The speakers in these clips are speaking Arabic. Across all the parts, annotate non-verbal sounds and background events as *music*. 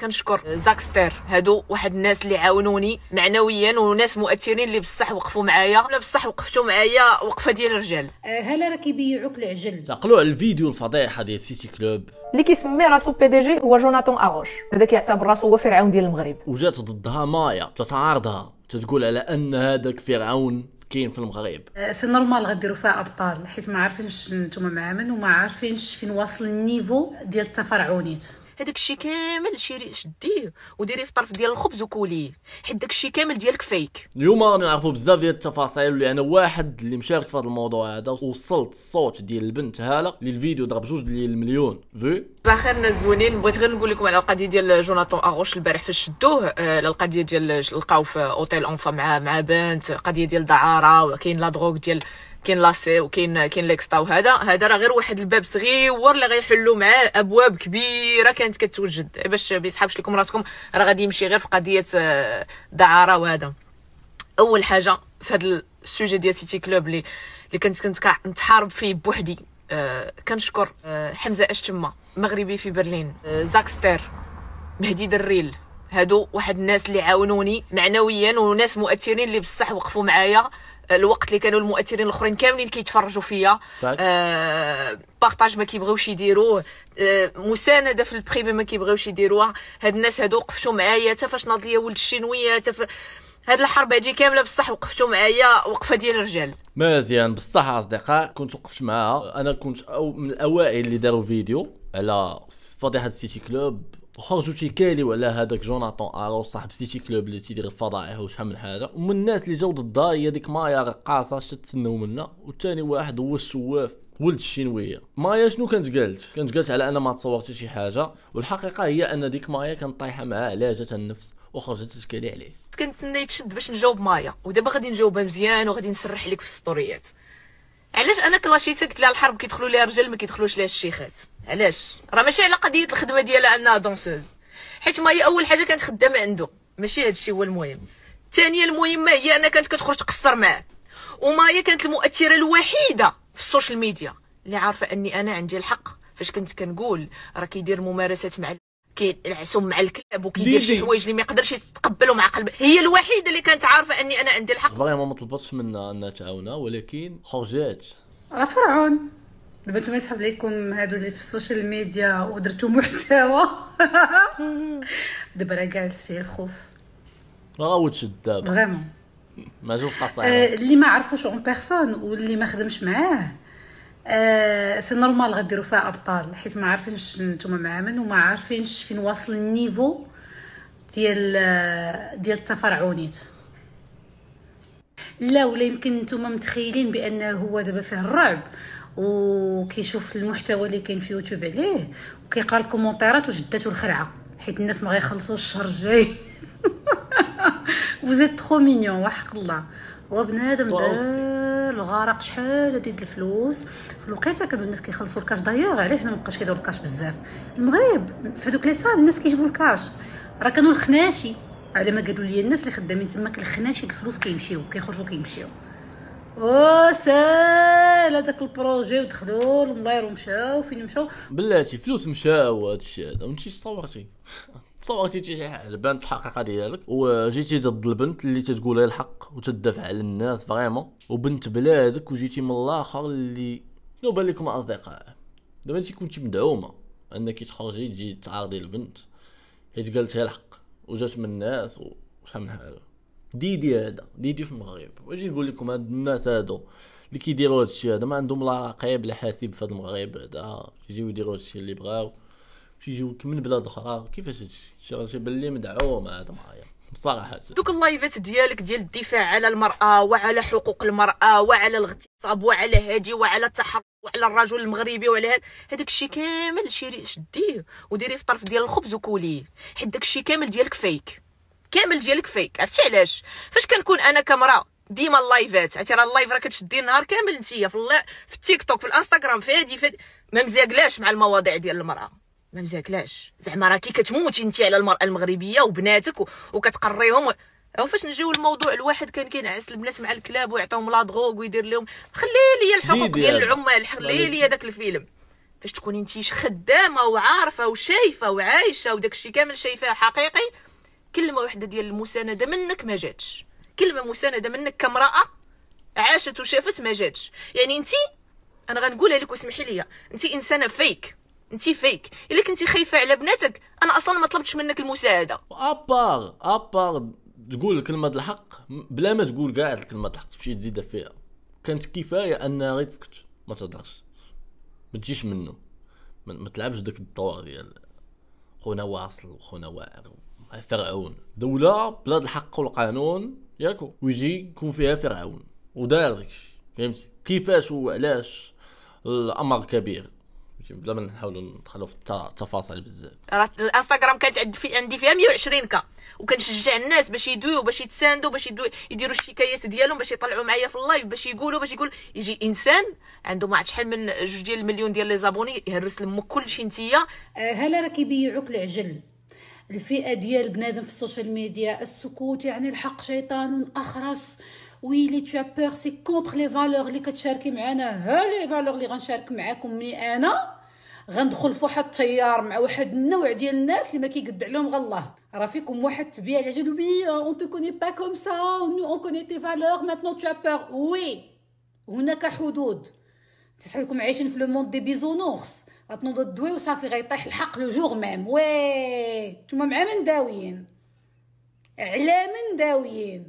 كنشكر زاكستر هادو واحد الناس اللي عاونوني معنويا وناس مؤثرين اللي بصح وقفوا معايا ولا بصح وقفتوا معايا وقفه ديال الرجال آه، هلا راه كيبيعوك العجل على الفيديو الفضيحه ديال سيتي كلوب اللي كيسمي راسو بي دي جي هو جوناثون اغوش هذا كيعتبر راسو هو فرعون ديال المغرب وجات ضدها مايا تتعارضها تتقول على ان هذاك فرعون كاين في المغرب آه، سي نورمال غديروا فيها ابطال حيت ما عارفينش نتوما مع من وما عارفينش فين واصل النيفو ديال التفرعونيت هذاك الشيء كامل شيري شديه وديري في طرف ديال الخبز وكوليه حيت داك الشيء كامل ديالك فيك اليوم راني نعرفوا بزاف ديال التفاصيل اللي انا واحد اللي مشارك في هذا الموضوع هذا وصلت الصوت ديال البنت هاله اللي الفيديو ضرب جوج ديال المليون فيو بخير الناس زوينين بغيت غير نقول لكم على القضيه ديال جوناثون اغوش البارح فاش شدوه آه، على القضيه ديال لقاو في اوتيل اونفا مع مع بنت قضيه ديال دعاره وكاين لا دروغ ديال كاين لاسي وكاين كاين ليكستا وهذا هذا راه غير واحد الباب صغير اللي غيحلوا معاه ابواب كبيره كانت كتوجد باش ما يسحبش لكم راسكم راه غادي يمشي غير في قضيه آه، دعاره وهذا اول حاجه في هذا السوجي ديال سيتي كلوب اللي اللي كنت كنت نتحارب فيه بوحدي أه كنشكر أه حمزه تما مغربي في برلين أه زاكستر مهدي دريل هادو واحد الناس اللي عاونوني معنويا وناس مؤثرين اللي بصح وقفوا معايا الوقت اللي كانوا المؤثرين الاخرين كاملين كيتفرجوا فيا طيب. آه بارطاج ما كيبغيوش يديروه آه مسانده في البريفي ما كيبغيوش يديروها هاد الناس هادو وقفتوا معايا حتى فاش ناض ليا ولد الشينويه حتى هاد الحرب هادي كامله بصح وقفتوا معايا وقفه ديال الرجال مزيان بصح اصدقاء كنت وقفت معاها انا كنت أو من الاوائل اللي داروا فيديو على فضيحه سيتي كلوب خرجوا تيكاليو على هذاك جوناطون الو صاحب سيتي كلوب اللي تيدير الفضائح وشحال من حاجه ومن الناس اللي جاو ضد هي ديك مايا رقاصه تتسناو منا والثاني واحد هو السواف ولد الشينويه مايا شنو كانت قالت كانت قالت على انا ما تصورت شي حاجه والحقيقه هي ان ديك مايا كانت طايحه معاه جات النفس وخرجت تتكالي عليه كنتسنى يتشد باش نجاوب مايا ودابا غادي نجاوبها مزيان وغادي نسرح لك في السطوريات علاش انا كلاشيتها قلت لها الحرب كيدخلوا ليها الرجال ما كيدخلوش ليها الشيخات علاش راه ماشي على قضيه الخدمه ديالها انها دونسوز حيت ما هي اول حاجه كانت خدامه عنده ماشي هادشي هو المهم الثانيه المهمه هي انا كانت كتخرج تقصر معاه وما هي كانت المؤثره الوحيده في السوشيال ميديا اللي عارفه اني انا عندي الحق فاش كنت كنقول راه كيدير ممارسات مع كيعصم مع الكلاب وكيدير شي حوايج اللي ما يقدرش يتقبلهم مع قلب هي الوحيده اللي كانت عارفه اني انا عندي الحق فريمون ما طلبتش منا انها تعاونا ولكن خرجات راه فرعون دابا نتوما يسحب ليكم هادو اللي في السوشيال ميديا ودرتو محتوى *laughs* دابا راه جالس فيه الخوف راه وتشد دابا فريمون *laughs* ما جوج قصائد آه، اللي ما عرفوش اون بيرسون واللي ما خدمش معاه آه سي نورمال غديروا فيها ابطال حيت ما عارفينش نتوما مع من وما عارفينش فين واصل النيفو ديال آه، ديال التفرعونيت لا ولا يمكن نتوما متخيلين بانه هو دابا فيه الرعب وكيشوف المحتوى اللي كاين في يوتيوب عليه وكيقرا الكومونتيرات وجداتو الخلعه حيت الناس ما غيخلصوش الشهر الجاي فوزيت ترو مينيون وحق الله هو بنادم الغرق شحال هادي الفلوس في الوقيته كانوا الناس كيخلصوا الكاش دايوغ علاش انا مابقاش كيدور الكاش بزاف المغرب في هادوك لي صال الناس كيجيبوا الكاش راه كانوا الخناشي على ما قالوا لي الناس اللي خدامين تماك الخناشي الفلوس كيمشيو كيخرجوا كيمشيو او سال هذاك البروجي ودخلوا المدير ومشاو فين مشاو بلاتي فلوس مشاو هادشي هذا وانت صورتي *laughs* تصور تجي شي حاجه بانت الحقيقه ديالك وجيتي ضد البنت اللي تتقول لها الحق وتدافع على الناس فريمون وبنت بلادك وجيتي من الاخر اللي شنو بان لكم اصدقاء دابا انت كنتي مدعومه انك تخرجي تجي تعارضي البنت حيت قالت لها الحق وجات من الناس وشحال من حاجه ديدي هذا ديدي في المغرب واجي نقول لكم هاد الناس هادو اللي كيديروا هادشي هذا ما عندهم لا رقيب لا حاسب في هاد المغرب هذا يجيو يديروا هادشي اللي بغاو تيجي من بلاد اخرى آه، كيفاش هادشي بان لي مدعوم هاد معايا بصراحه دوك اللايفات ديالك ديال الدفاع على المراه وعلى حقوق المراه وعلى الاغتصاب وعلى هادي وعلى التحرش وعلى الرجل المغربي وعلى هاد هذاك الشيء كامل شيري شديه وديريه في طرف ديال الخبز وكوليه حيت داك الشيء كامل ديالك فيك كامل ديالك فيك عرفتي علاش فاش كنكون انا كامراه ديما اللايفات عرفتي راه اللايف راه كتشدي النهار كامل انت في, في التيك توك في الانستغرام في هادي في ما مزيقلاش مع المواضيع ديال المراه ما مزاكلاش زعما راكي كتموتي انت على المراه المغربيه وبناتك و... وكتقريهم و... او فاش نجيو الموضوع الواحد كان كينعس البنات مع الكلاب ويعطيهم لا دروغ ويدير لهم خلي لي الحقوق ديال العمال خلي لي داك الفيلم فاش تكوني انت خدامه وعارفه وشايفه وعايشه وداك الشيء كامل شايفاه حقيقي كلمه واحده ديال المسانده منك ما جاتش كلمه مسانده منك كامراه عاشت وشافت ما جاتش يعني انت انا غنقولها لك واسمحي لي انت انسانه فيك انت فيك الا كنتي خايفه على بناتك انا اصلا ما طلبتش منك المساعده ابار ابار تقول كلمه الحق بلا ما تقول كاع كلمه الحق تمشي تزيد فيها كانت كفايه انها غير تسكت ما تهضرش ما تجيش منه ما تلعبش داك الدور ديال خونا واصل خونا واعر فرعون دولة بلاد الحق والقانون ياكو ويجي يكون فيها فرعون ودار داكشي فهمتي كيفاش وعلاش الامر كبير بلا ما نحاولوا ندخلوا في التفاصيل بزاف راه الانستغرام كانت عندي في عندي فيها 120 كا وكنشجع الناس باش يدويو باش يتساندوا باش يدو يديروا الشكايات ديالهم باش يطلعوا معايا في اللايف باش يقولوا باش يقول يجي انسان عنده ما عرفت شحال من جوج ديال المليون ديال لي زابوني يهرس لهم كلشي نتيا آه، هلا راه كيبيعوك العجل الفئه ديال بنادم في السوشيال ميديا السكوت يعني الحق شيطان اخرس وي لي تو بور سي كونتر لي فالور اللي كتشاركي معانا ها لي فالور اللي غنشارك معاكم مني انا غندخل في واحد التيار مع واحد النوع ديال الناس اللي ما كيقد عليهم غير الله راه فيكم واحد التبيع اللي جاتو وي اون تو كوني با كوم سا اون كوني تي فالور ماتنو تو بور وي هناك حدود لكم عايشين في لو موند دي بيزونورس غتنوض الدوي وصافي غيطيح الحق لو جوغ ميم وي نتوما مع من داويين على من داويين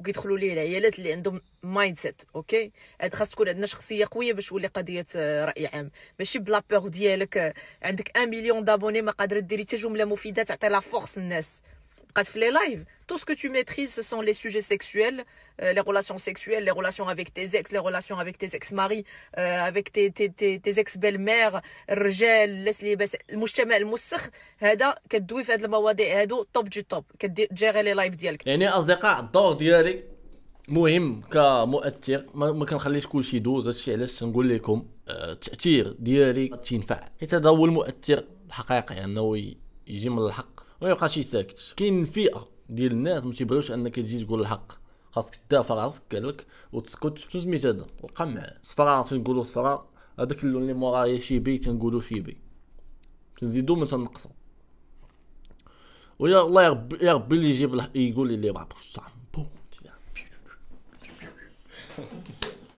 وكيدخلوا ليه العيالات اللي عندهم مايند سيت اوكي عاد خاص تكون عندنا شخصيه قويه باش تولي قضيه آه، راي عام ماشي بلا بيغ ديالك آه، عندك 1 مليون دابوني ما قادر ديري حتى جمله مفيده تعطي لا فورس للناس les lives, tout ce que tu maîtrises, ce sont les sujets sexuels, euh, les relations sexuelles, les relations avec tes ex, les relations avec tes ex mari euh, avec tes, tes, ex-belles-mères, Rgel, Leslie, le les, المسخ هذا كدوي في Les المواضيع les, top les, لي les, ديالك يعني وما يبقاش يساكت كاين فئه ديال الناس ما تيبغيوش انك تجي تقول الحق خاصك تدافع راسك قالك وتسكت شنو سميت هذا القمع صفرا تنقولو صفرا هذاك اللون اللي موراه تنقولوا تنقولو بي تنزيدو ما تنقصوا ويا الله يا ربي اللي يجيب يقول لي اللي ما